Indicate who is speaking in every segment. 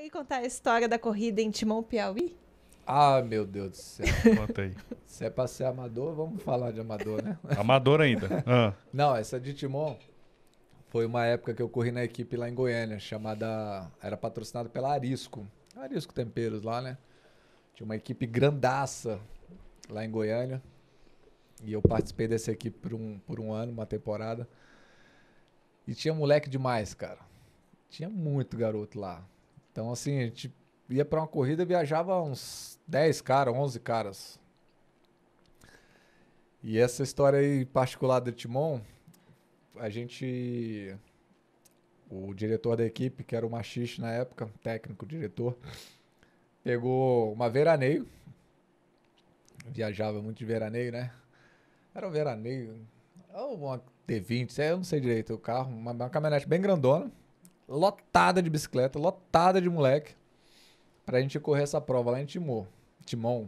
Speaker 1: E contar a história da corrida em Timão Piauí? Ah, meu Deus do céu. Conta aí. Se é pra ser amador, vamos falar de amador, né? Amador ainda. Ah. Não, essa de Timon foi uma época que eu corri na equipe lá em Goiânia, chamada. Era patrocinado pela Arisco. Arisco Temperos lá, né? Tinha uma equipe grandaça lá em Goiânia. E eu participei dessa equipe por um, por um ano, uma temporada. E tinha moleque demais, cara. Tinha muito garoto lá. Então, assim, a gente ia para uma corrida viajava uns 10 caras, 11 caras. E essa história aí particular do Timon, a gente. O diretor da equipe, que era o Machixe na época, técnico, diretor, pegou uma veraneio. Viajava muito de veraneio, né? Era um veraneio. Ou uma T20, é, eu não sei direito o carro. Uma, uma caminhonete bem grandona lotada de bicicleta, lotada de moleque, pra gente correr essa prova lá em Timor, Timon.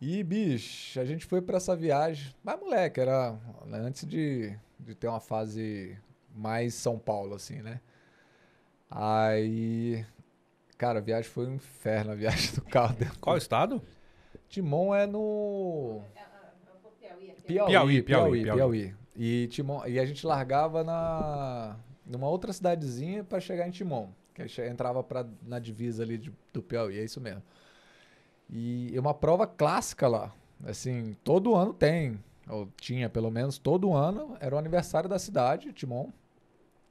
Speaker 1: E, bicho, a gente foi para essa viagem. Mas, moleque, era né, antes de, de ter uma fase mais São Paulo, assim, né? Aí. Cara, a viagem foi um inferno, a viagem do carro. Qual estado? Timon é no. É, é, é Piauí, Piauí, Piauí. Piauí, Piauí. E, Timon, e a gente largava na numa outra cidadezinha para chegar em Timon, que a gente entrava pra, na divisa ali de, do Piauí, é isso mesmo. E é uma prova clássica lá. Assim, todo ano tem, ou tinha pelo menos, todo ano era o aniversário da cidade, Timon,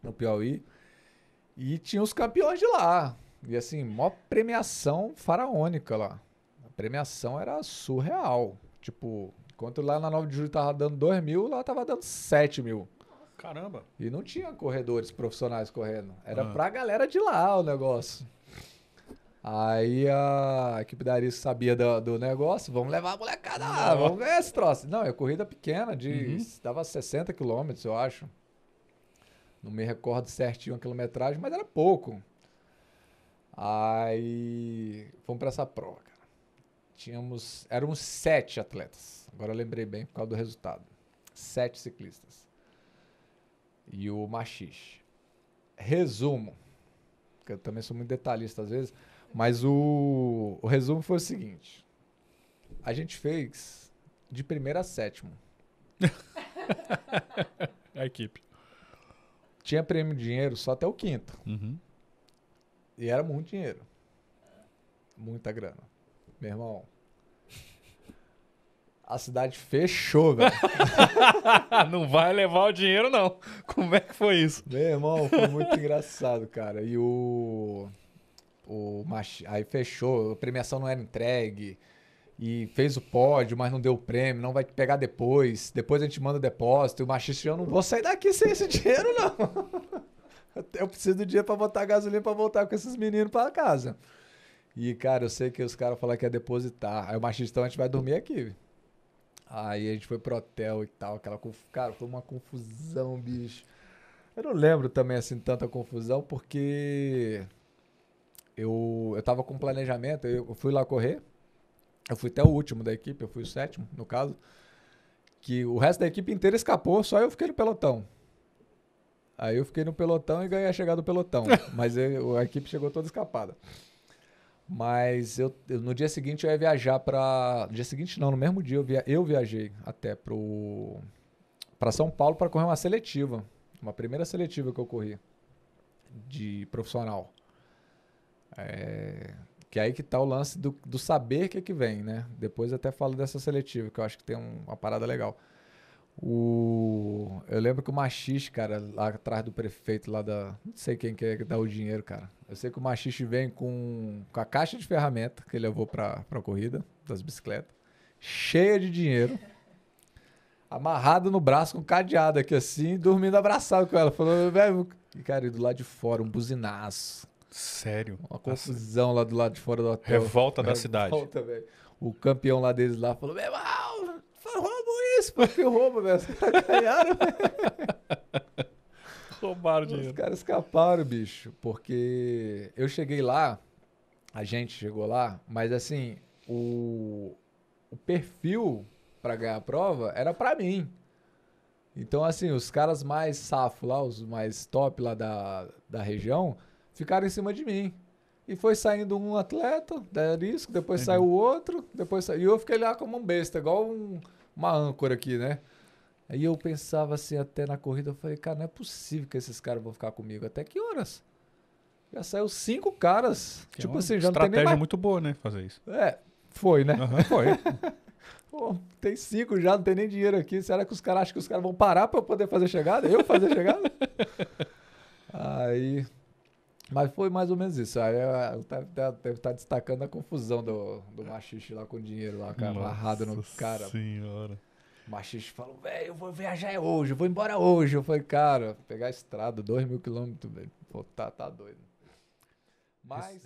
Speaker 1: no Piauí. E tinha os campeões de lá. E assim, mó premiação faraônica lá. A premiação era surreal. Tipo, Enquanto lá na 9 de julho tava dando 2 mil, lá tava dando 7 mil. Caramba. E não tinha corredores profissionais correndo. Era ah. pra galera de lá o negócio. Aí a equipe da Aris sabia do, do, negócio, vamos levar a molecada lá, vamos ganhar esse troço. Não, é corrida pequena, de uhum. dava 60 quilômetros, eu acho. Não me recordo certinho a quilometragem, mas era pouco. Aí fomos pra essa prova, cara tínhamos, eram sete atletas. Agora lembrei bem por causa do resultado. Sete ciclistas. E o machixe. Resumo, porque eu também sou muito detalhista às vezes, mas o, o resumo foi o seguinte. A gente fez de primeira a sétimo. a equipe. Tinha prêmio de dinheiro só até o quinto. Uhum. E era muito dinheiro. Muita grana. Meu irmão. A cidade fechou, velho. não vai levar o dinheiro, não. Como é que foi isso? Meu irmão, foi muito engraçado, cara. E o. o Aí fechou, a premiação não era entregue. E fez o pódio, mas não deu o prêmio, não vai pegar depois. Depois a gente manda o depósito. E o machista, já não vou sair daqui sem esse dinheiro, não. Eu preciso do dinheiro para botar gasolina para voltar com esses meninos para casa. E, cara, eu sei que os caras falaram que ia é depositar. Aí o machistão, então, a gente vai dormir aqui. Aí a gente foi pro hotel e tal. Aquela, cara, foi uma confusão, bicho. Eu não lembro também, assim, tanta confusão, porque eu, eu tava com planejamento, eu fui lá correr, eu fui até o último da equipe, eu fui o sétimo, no caso, que o resto da equipe inteira escapou, só eu fiquei no pelotão. Aí eu fiquei no pelotão e ganhei a chegada do pelotão, mas eu, a equipe chegou toda escapada. Mas eu, eu, no dia seguinte eu ia viajar para. No dia seguinte não, no mesmo dia eu, via, eu viajei até para São Paulo para correr uma seletiva, uma primeira seletiva que eu corri de profissional. É, que é aí que tá o lance do, do saber que é que vem, né? Depois até falo dessa seletiva, que eu acho que tem um, uma parada legal. O... Eu lembro que o Machiste, cara, lá atrás do prefeito lá da. Não sei quem quer é dar o dinheiro, cara. Eu sei que o Machiste vem com, com a caixa de ferramenta que ele levou pra, pra corrida, das bicicletas, cheia de dinheiro, amarrado no braço com cadeado aqui assim, dormindo abraçado com ela. Falou, velho. E, cara, e do lado de fora, um buzinaço. Sério? Uma confusão lá do lado de fora do hotel. Revolta da Revolta, cidade. Revolta, velho. O campeão lá deles lá falou, meu irmão! isso, pô, roubo, velho. Os caras ganharam, Roubaram dinheiro. Os caras escaparam, bicho. Porque eu cheguei lá, a gente chegou lá, mas assim, o, o perfil para ganhar a prova era para mim. Então, assim, os caras mais safo lá, os mais top lá da, da região, ficaram em cima de mim. E foi saindo um atleta, da risco, depois uhum. saiu o outro, depois saiu. E eu fiquei lá como um besta, igual um uma âncora aqui, né? Aí eu pensava assim, até na corrida, eu falei, cara, não é possível que esses caras vão ficar comigo. Até que horas? Já saiu cinco caras. Que tipo é assim, já não tem nem estratégia muito boa, né, fazer isso. É, foi, né? Uhum, foi. Pô, tem cinco já, não tem nem dinheiro aqui. Será que os caras acham que os caras vão parar para eu poder fazer chegada? Eu fazer chegada? Aí mas foi mais ou menos isso. Aí eu, tá, tá, deve estar tá destacando a confusão do, do machixe lá com o dinheiro lá, cara, amarrado no cara. Senhora. O machixe falou, velho, eu vou viajar é hoje, eu vou embora hoje. Eu falei, cara, pegar a estrada, dois mil quilômetros, velho. tá, tá doido. Mas.